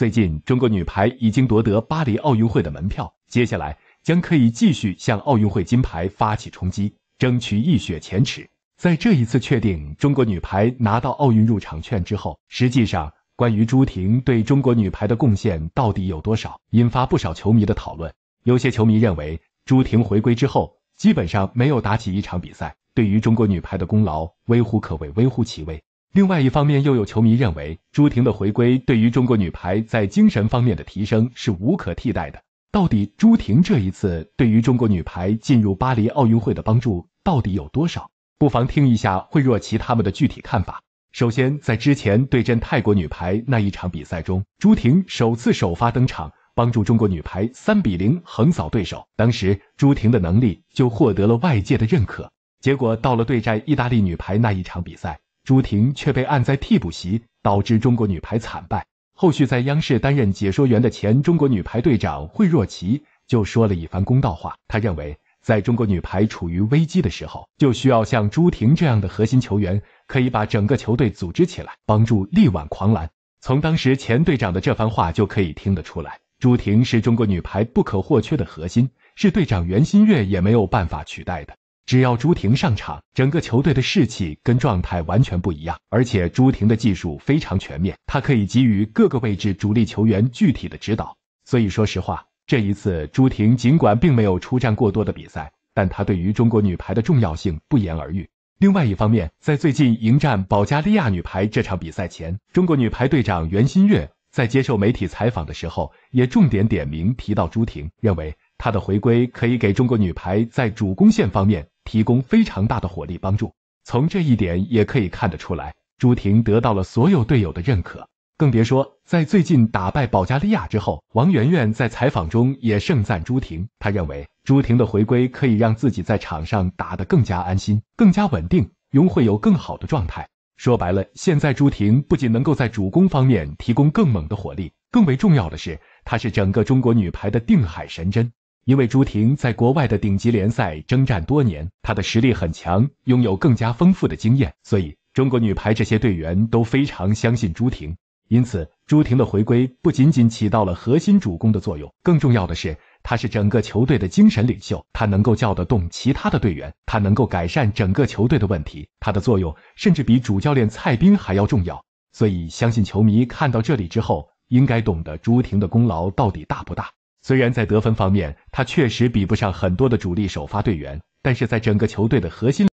最近，中国女排已经夺得巴黎奥运会的门票，接下来将可以继续向奥运会金牌发起冲击，争取一雪前耻。在这一次确定中国女排拿到奥运入场券之后，实际上关于朱婷对中国女排的贡献到底有多少，引发不少球迷的讨论。有些球迷认为，朱婷回归之后基本上没有打起一场比赛，对于中国女排的功劳微乎可微，微乎其微。另外一方面，又有球迷认为朱婷的回归对于中国女排在精神方面的提升是无可替代的。到底朱婷这一次对于中国女排进入巴黎奥运会的帮助到底有多少？不妨听一下惠若琪他们的具体看法。首先，在之前对阵泰国女排那一场比赛中，朱婷首次首发登场，帮助中国女排三比零横扫对手。当时朱婷的能力就获得了外界的认可。结果到了对战意大利女排那一场比赛。朱婷却被按在替补席，导致中国女排惨败。后续在央视担任解说员的前中国女排队长惠若琪就说了一番公道话。他认为，在中国女排处于危机的时候，就需要像朱婷这样的核心球员，可以把整个球队组织起来，帮助力挽狂澜。从当时前队长的这番话就可以听得出来，朱婷是中国女排不可或缺的核心，是队长袁心玥也没有办法取代的。只要朱婷上场，整个球队的士气跟状态完全不一样。而且朱婷的技术非常全面，她可以给予各个位置主力球员具体的指导。所以说实话，这一次朱婷尽管并没有出战过多的比赛，但她对于中国女排的重要性不言而喻。另外一方面，在最近迎战保加利亚女排这场比赛前，中国女排队长袁心玥在接受媒体采访的时候，也重点点名提到朱婷，认为她的回归可以给中国女排在主攻线方面。提供非常大的火力帮助，从这一点也可以看得出来，朱婷得到了所有队友的认可。更别说在最近打败保加利亚之后，王媛媛在采访中也盛赞朱婷，她认为朱婷的回归可以让自己在场上打得更加安心、更加稳定，永会有更好的状态。说白了，现在朱婷不仅能够在主攻方面提供更猛的火力，更为重要的是，她是整个中国女排的定海神针。因为朱婷在国外的顶级联赛征战多年，她的实力很强，拥有更加丰富的经验，所以中国女排这些队员都非常相信朱婷。因此，朱婷的回归不仅仅起到了核心主攻的作用，更重要的是，她是整个球队的精神领袖。她能够叫得动其他的队员，她能够改善整个球队的问题。她的作用甚至比主教练蔡斌还要重要。所以，相信球迷看到这里之后，应该懂得朱婷的功劳到底大不大。虽然在得分方面，他确实比不上很多的主力首发队员，但是在整个球队的核心。